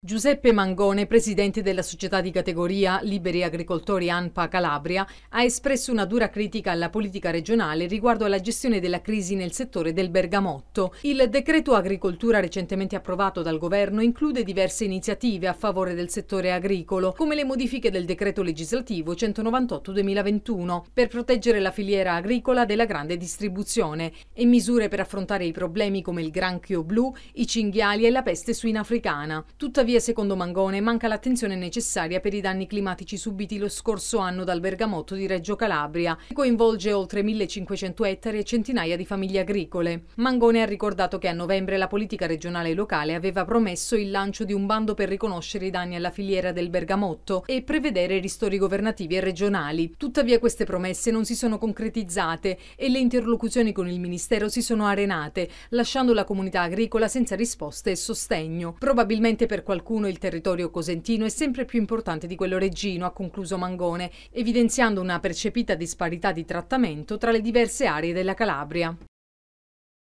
Giuseppe Mangone, presidente della società di categoria Liberi Agricoltori ANPA Calabria, ha espresso una dura critica alla politica regionale riguardo alla gestione della crisi nel settore del bergamotto. Il decreto agricoltura recentemente approvato dal governo include diverse iniziative a favore del settore agricolo, come le modifiche del decreto legislativo 198-2021 per proteggere la filiera agricola della grande distribuzione e misure per affrontare i problemi come il granchio blu, i cinghiali e la peste suina africana. Tuttavia Tuttavia, secondo Mangone, manca l'attenzione necessaria per i danni climatici subiti lo scorso anno dal bergamotto di Reggio Calabria, che coinvolge oltre 1500 ettari e centinaia di famiglie agricole. Mangone ha ricordato che a novembre la politica regionale e locale aveva promesso il lancio di un bando per riconoscere i danni alla filiera del bergamotto e prevedere ristori governativi e regionali. Tuttavia queste promesse non si sono concretizzate e le interlocuzioni con il Ministero si sono arenate, lasciando la comunità agricola senza risposte e sostegno. Probabilmente per qualche qualcuno il territorio cosentino è sempre più importante di quello reggino, ha concluso Mangone, evidenziando una percepita disparità di trattamento tra le diverse aree della Calabria.